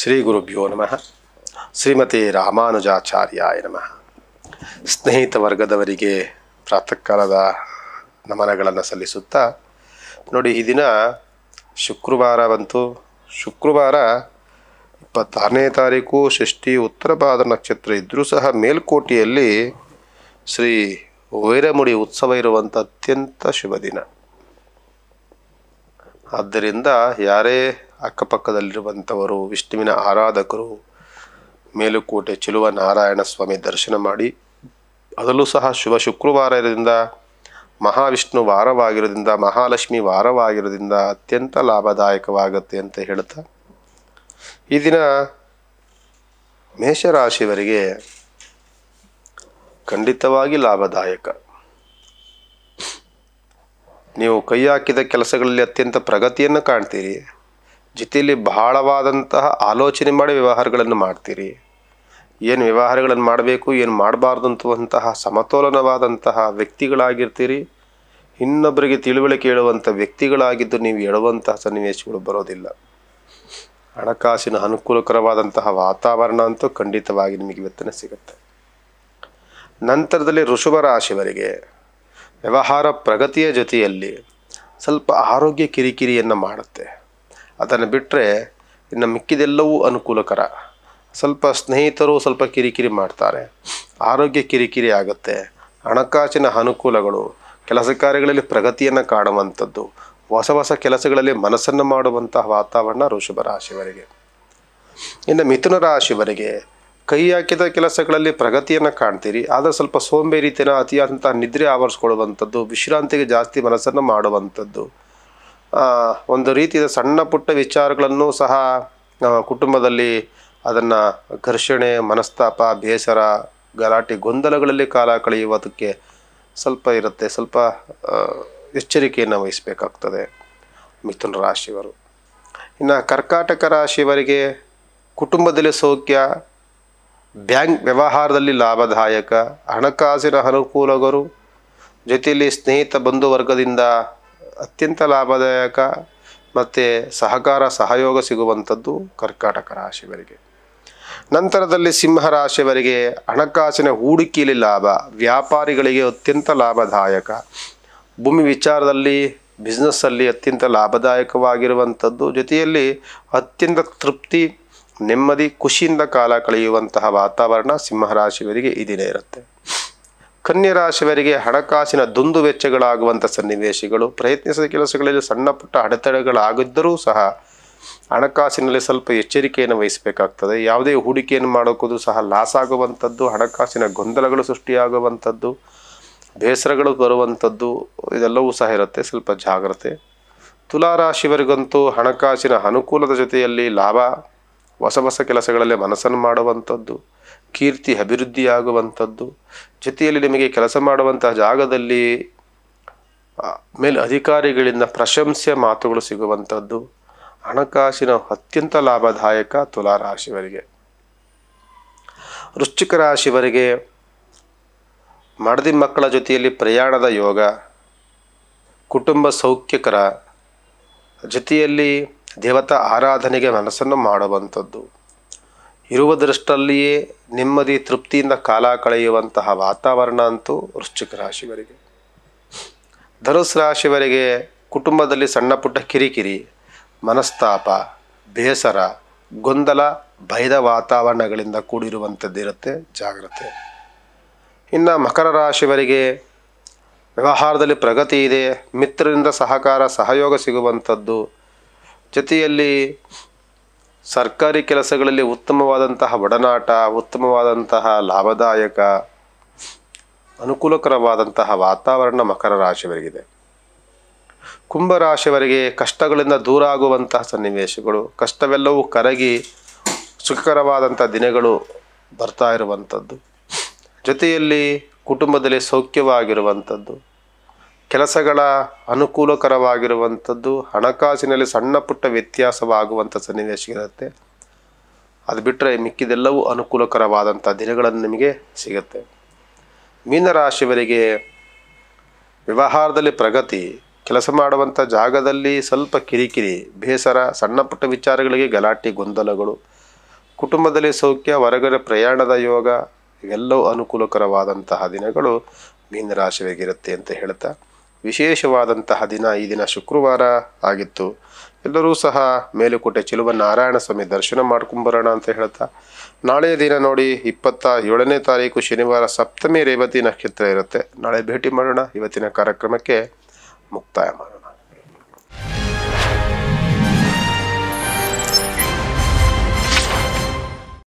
ಶ್ರೀ ಗುರುಭ್ಯೋ ನಮಃ ಶ್ರೀಮತಿ ರಾಮಾನುಜಾಚಾರ್ಯಾಯ ನಮಃ ಸ್ನೇಹಿತ ವರ್ಗದವರಿಗೆ ಪ್ರಾತಃ ಕಾಲದ ನಮನಗಳನ್ನು ಸಲ್ಲಿಸುತ್ತಾ ನೋಡಿ ಈ ದಿನ ಶುಕ್ರವಾರ ಬಂತು ಶುಕ್ರವಾರ ಇಪ್ಪತ್ತಾರನೇ ತಾರೀಕು ಷಷ್ಠಿ ಉತ್ತರ ಪಾದ ನಕ್ಷತ್ರ ಇದ್ದರೂ ಸಹ ಮೇಲ್ಕೋಟೆಯಲ್ಲಿ ಶ್ರೀ ವೈರಮುಡಿ ಉತ್ಸವ ಇರುವಂಥ ಅತ್ಯಂತ ಶುಭ ದಿನ ಆದ್ದರಿಂದ ಯಾರೇ ಅಕ್ಕಪಕ್ಕದಲ್ಲಿರುವಂಥವರು ವಿಷ್ಣುವಿನ ಆರಾಧಕರು ಮೇಲುಕೋಟೆ ಚೆಲುವ ನಾರಾಯಣ ಸ್ವಾಮಿ ದರ್ಶನ ಮಾಡಿ ಅದರಲ್ಲೂ ಸಹ ಶುಭ ಶುಕ್ರವಾರ ಇರೋದ್ರಿಂದ ಮಹಾವಿಷ್ಣು ವಾರವಾಗಿರೋದ್ರಿಂದ ಮಹಾಲಕ್ಷ್ಮಿ ವಾರವಾಗಿರೋದ್ರಿಂದ ಅತ್ಯಂತ ಲಾಭದಾಯಕವಾಗುತ್ತೆ ಅಂತ ಹೇಳ್ತಾ ಈ ದಿನ ಮೇಷರಾಶಿಯವರಿಗೆ ಖಂಡಿತವಾಗಿ ಲಾಭದಾಯಕ ನೀವು ಕೈ ಹಾಕಿದ ಕೆಲಸಗಳಲ್ಲಿ ಅತ್ಯಂತ ಪ್ರಗತಿಯನ್ನು ಕಾಣ್ತೀರಿ ಜೊತೆಯಲ್ಲಿ ಬಹಳವಾದಂತಹ ಆಲೋಚನೆ ಮಾಡಿ ವ್ಯವಹಾರಗಳನ್ನು ಮಾಡ್ತೀರಿ ಏನು ವ್ಯವಹಾರಗಳನ್ನು ಮಾಡಬೇಕು ಏನು ಮಾಡಬಾರ್ದು ಅಂತುವಂತಹ ಸಮತೋಲನವಾದಂತಹ ವ್ಯಕ್ತಿಗಳಾಗಿರ್ತೀರಿ ಇನ್ನೊಬ್ಬರಿಗೆ ತಿಳುವಳಿಕೆ ಹೇಳುವಂಥ ವ್ಯಕ್ತಿಗಳಾಗಿದ್ದು ನೀವು ಹೇಳುವಂತಹ ಸನ್ನಿವೇಶಗಳು ಬರೋದಿಲ್ಲ ಹಣಕಾಸಿನ ಅನುಕೂಲಕರವಾದಂತಹ ವಾತಾವರಣ ಅಂತೂ ಖಂಡಿತವಾಗಿ ನಿಮಗೆ ವೇತನ ಸಿಗುತ್ತೆ ನಂತರದಲ್ಲಿ ಋಷಭ ರಾಶಿಯವರಿಗೆ ವ್ಯವಹಾರ ಪ್ರಗತಿಯ ಜೊತೆಯಲ್ಲಿ ಸ್ವಲ್ಪ ಆರೋಗ್ಯ ಕಿರಿಕಿರಿಯನ್ನು ಮಾಡುತ್ತೆ ಅದನ್ನು ಬಿಟ್ಟರೆ ಇನ್ನು ಮಿಕ್ಕಿದೆಲ್ಲವೂ ಅನುಕೂಲಕರ ಸ್ವಲ್ಪ ಸ್ನೇಹಿತರು ಸ್ವಲ್ಪ ಕಿರಿಕಿರಿ ಮಾಡ್ತಾರೆ ಆರೋಗ್ಯ ಕಿರಿಕಿರಿ ಆಗುತ್ತೆ ಹಣಕಾಸಿನ ಅನುಕೂಲಗಳು ಕೆಲಸ ಕಾರ್ಯಗಳಲ್ಲಿ ಪ್ರಗತಿಯನ್ನು ಕಾಣುವಂಥದ್ದು ಹೊಸ ಹೊಸ ಕೆಲಸಗಳಲ್ಲಿ ಮನಸ್ಸನ್ನು ಮಾಡುವಂತಹ ವಾತಾವರಣ ಋಷಭ ರಾಶಿಯವರಿಗೆ ಇನ್ನು ಮಿಥುನ ರಾಶಿಯವರಿಗೆ ಕೈ ಹಾಕಿದ ಕೆಲಸಗಳಲ್ಲಿ ಪ್ರಗತಿಯನ್ನು ಕಾಣ್ತೀರಿ ಆದರೆ ಸ್ವಲ್ಪ ಸೋಂಬೇರಿತನ ಅತಿಯಾದಂತಹ ನಿದ್ರೆ ಆವರಿಸ್ಕೊಳ್ಳುವಂಥದ್ದು ವಿಶ್ರಾಂತಿಗೆ ಜಾಸ್ತಿ ಮನಸ್ಸನ್ನು ಮಾಡುವಂಥದ್ದು ಒಂದು ರೀತಿಯ ಸಣ್ಣ ಪುಟ್ಟ ವಿಚಾರಗಳನ್ನು ಸಹ ಕುಟುಂಬದಲ್ಲಿ ಅದನ್ನು ಘರ್ಷಣೆ ಮನಸ್ತಾಪ ಬೇಸರ ಗಲಾಟೆ ಗೊಂದಲಗಳಲ್ಲಿ ಕಾಲ ಕಳೆಯುವುದಕ್ಕೆ ಸ್ವಲ್ಪ ಇರುತ್ತೆ ಸ್ವಲ್ಪ ಎಚ್ಚರಿಕೆಯನ್ನು ವಹಿಸಬೇಕಾಗ್ತದೆ ಮಿಥುನ ರಾಶಿಯವರು ಇನ್ನು ಕರ್ಕಾಟಕ ರಾಶಿಯವರಿಗೆ ಕುಟುಂಬದಲ್ಲಿ ಸೌಖ್ಯ ಬ್ಯಾಂಕ್ ವ್ಯವಹಾರದಲ್ಲಿ ಲಾಭದಾಯಕ ಹಣಕಾಸಿನ ಅನುಕೂಲಗರು ಜೊತೆಯಲ್ಲಿ ಸ್ನೇಹಿತ ಬಂಧುವರ್ಗದಿಂದ ಅತ್ಯಂತ ಲಾಭದಾಯಕ ಮತ್ತು ಸಹಕಾರ ಸಹಯೋಗ ಸಿಗುವಂಥದ್ದು ಕರ್ಕಾಟಕ ರಾಶಿಯವರಿಗೆ ನಂತರದಲ್ಲಿ ಸಿಂಹರಾಶಿಯವರಿಗೆ ಹಣಕಾಸಿನ ಹೂಡಿಕೆಯಲ್ಲಿ ಲಾಭ ವ್ಯಾಪಾರಿಗಳಿಗೆ ಅತ್ಯಂತ ಲಾಭದಾಯಕ ಭೂಮಿ ವಿಚಾರದಲ್ಲಿ ಬಿಸ್ನೆಸ್ಸಲ್ಲಿ ಅತ್ಯಂತ ಲಾಭದಾಯಕವಾಗಿರುವಂಥದ್ದು ಜೊತೆಯಲ್ಲಿ ಅತ್ಯಂತ ತೃಪ್ತಿ ನೆಮ್ಮದಿ ಖುಷಿಯಿಂದ ಕಾಲ ಕಳೆಯುವಂತಹ ವಾತಾವರಣ ಸಿಂಹರಾಶಿಯವರಿಗೆ ಇದಿನೇ ಇರುತ್ತೆ ಕನ್ಯರಾಶಿಯವರಿಗೆ ಹಣಕಾಸಿನ ದುಂದು ವೆಚ್ಚಗಳಾಗುವಂಥ ಸನ್ನಿವೇಶಗಳು ಪ್ರಯತ್ನಿಸಿದ ಕೆಲಸಗಳಲ್ಲಿ ಸಣ್ಣ ಪುಟ್ಟ ಅಡೆತಡೆಗಳಾಗಿದ್ದರೂ ಸಹ ಹಣಕಾಸಿನಲ್ಲಿ ಸ್ವಲ್ಪ ಎಚ್ಚರಿಕೆಯನ್ನು ವಹಿಸಬೇಕಾಗ್ತದೆ ಯಾವುದೇ ಹೂಡಿಕೆಯನ್ನು ಮಾಡೋಕ್ಕೂ ಸಹ ಲಾಸ್ ಆಗುವಂಥದ್ದು ಹಣಕಾಸಿನ ಗೊಂದಲಗಳು ಸೃಷ್ಟಿಯಾಗುವಂಥದ್ದು ಬೇಸರಗಳು ಬರುವಂಥದ್ದು ಇದೆಲ್ಲವೂ ಸಹ ಇರುತ್ತೆ ಸ್ವಲ್ಪ ಜಾಗ್ರತೆ ತುಲಾರಾಶಿಯವರಿಗಂತೂ ಹಣಕಾಸಿನ ಅನುಕೂಲದ ಜೊತೆಯಲ್ಲಿ ಲಾಭ ಹೊಸ ಹೊಸ ಕೆಲಸಗಳಲ್ಲಿ ಮನಸ್ಸನ್ನು ಮಾಡುವಂಥದ್ದು ಕೀರ್ತಿ ಅಭಿವೃದ್ಧಿಯಾಗುವಂಥದ್ದು ಜೊತೆಯಲ್ಲಿ ನಿಮಗೆ ಕೆಲಸ ಮಾಡುವಂತಹ ಜಾಗದಲ್ಲಿ ಮೇಲೆ ಅಧಿಕಾರಿಗಳಿಂದ ಪ್ರಶಂಸೆ ಮಾತುಗಳು ಸಿಗುವಂಥದ್ದು ಹಣಕಾಸಿನ ಅತ್ಯಂತ ಲಾಭದಾಯಕ ತುಲಾರಾಶಿವರಿಗೆ ವೃಶ್ಚಿಕ ರಾಶಿವರಿಗೆ ಮಡದಿ ಮಕ್ಕಳ ಜೊತೆಯಲ್ಲಿ ಪ್ರಯಾಣದ ಯೋಗ ಕುಟುಂಬ ಸೌಖ್ಯಕರ ಜೊತೆಯಲ್ಲಿ ದೇವತಾ ಆರಾಧನೆಗೆ ಮನಸ್ಸನ್ನು ಮಾಡುವಂಥದ್ದು ಇರುವುದರಷ್ಟಲ್ಲಿಯೇ ನೆಮ್ಮದಿ ತೃಪ್ತಿಯಿಂದ ಕಾಲ ಕಳೆಯುವಂತಹ ವಾತಾವರಣ ಅಂತೂ ವೃಶ್ಚಿಕ ರಾಶಿವರಿಗೆ ಧನುಸು ರಾಶಿವರಿಗೆ ಕುಟುಂಬದಲ್ಲಿ ಸಣ್ಣ ಪುಟ್ಟ ಕಿರಿಕಿರಿ ಮನಸ್ತಾಪ ಬೇಸರ ಗೊಂದಲ ಭಯದ ವಾತಾವರಣಗಳಿಂದ ಕೂಡಿರುವಂಥದ್ದಿರುತ್ತೆ ಜಾಗ್ರತೆ ಇನ್ನು ಮಕರ ರಾಶಿವರಿಗೆ ವ್ಯವಹಾರದಲ್ಲಿ ಪ್ರಗತಿ ಇದೆ ಮಿತ್ರರಿಂದ ಸಹಕಾರ ಸಹಯೋಗ ಸಿಗುವಂಥದ್ದು ಜೊತೆಯಲ್ಲಿ ಸರ್ಕಾರಿ ಕೆಲಸಗಳಲ್ಲಿ ಉತ್ತಮವಾದಂತಹ ಒಡನಾಟ ಉತ್ತಮವಾದಂತಹ ಲಾಭದಾಯಕ ಅನುಕೂಲಕರವಾದಂತಹ ವಾತಾವರಣ ಮಕರ ರಾಶಿಯವರಿಗಿದೆ ಕುಂಭರಾಶಿಯವರಿಗೆ ಕಷ್ಟಗಳಿಂದ ದೂರ ಆಗುವಂತಹ ಸನ್ನಿವೇಶಗಳು ಕಷ್ಟವೆಲ್ಲವೂ ಕರಗಿ ಸುಖಕರವಾದಂಥ ದಿನಗಳು ಬರ್ತಾ ಇರುವಂಥದ್ದು ಜೊತೆಯಲ್ಲಿ ಕುಟುಂಬದಲ್ಲಿ ಸೌಖ್ಯವಾಗಿರುವಂಥದ್ದು ಕೆಲಸಗಳ ಅನುಕೂಲಕರವಾಗಿರುವಂಥದ್ದು ಹಣಕಾಸಿನಲ್ಲಿ ಸಣ್ಣ ಪುಟ್ಟ ವ್ಯತ್ಯಾಸವಾಗುವಂಥ ಇರುತ್ತೆ ಅದು ಬಿಟ್ಟರೆ ಮಿಕ್ಕಿದೆಲ್ಲವೂ ಅನುಕೂಲಕರವಾದಂಥ ದಿನಗಳನ್ನು ನಿಮಗೆ ಸಿಗುತ್ತೆ ಮೀನರಾಶಿಯವರಿಗೆ ವ್ಯವಹಾರದಲ್ಲಿ ಪ್ರಗತಿ ಕೆಲಸ ಮಾಡುವಂಥ ಜಾಗದಲ್ಲಿ ಸ್ವಲ್ಪ ಕಿರಿಕಿರಿ ಬೇಸರ ಸಣ್ಣ ಪುಟ್ಟ ವಿಚಾರಗಳಿಗೆ ಗಲಾಟೆ ಗೊಂದಲಗಳು ಕುಟುಂಬದಲ್ಲಿ ಸೌಖ್ಯ ಹೊರಗಡೆ ಪ್ರಯಾಣದ ಯೋಗ ಇವೆಲ್ಲವೂ ಅನುಕೂಲಕರವಾದಂತಹ ದಿನಗಳು ಮೀನರಾಶಿಯಾಗಿರುತ್ತೆ ಅಂತ ಹೇಳ್ತಾ ವಿಶೇಷವಾದಂತಹ ದಿನ ಈ ದಿನ ಶುಕ್ರವಾರ ಆಗಿತ್ತು ಎಲ್ಲರೂ ಸಹ ಮೇಲುಕೋಟೆ ಚಿಲುವ ನಾರಾಯಣ ಸ್ವಾಮಿ ದರ್ಶನ ಮಾಡ್ಕೊಂಬರೋಣ ಅಂತ ಹೇಳ್ತಾ ನಾಳೆಯ ದಿನ ನೋಡಿ ಇಪ್ಪತ್ತ ಏಳನೇ ತಾರೀಕು ಶನಿವಾರ ಸಪ್ತಮಿ ರೇವತಿ ನಕ್ಷತ್ರ ಇರುತ್ತೆ ನಾಳೆ ಭೇಟಿ ಮಾಡೋಣ ಇವತ್ತಿನ ಕಾರ್ಯಕ್ರಮಕ್ಕೆ ಮುಕ್ತಾಯ ಮಾಡೋಣ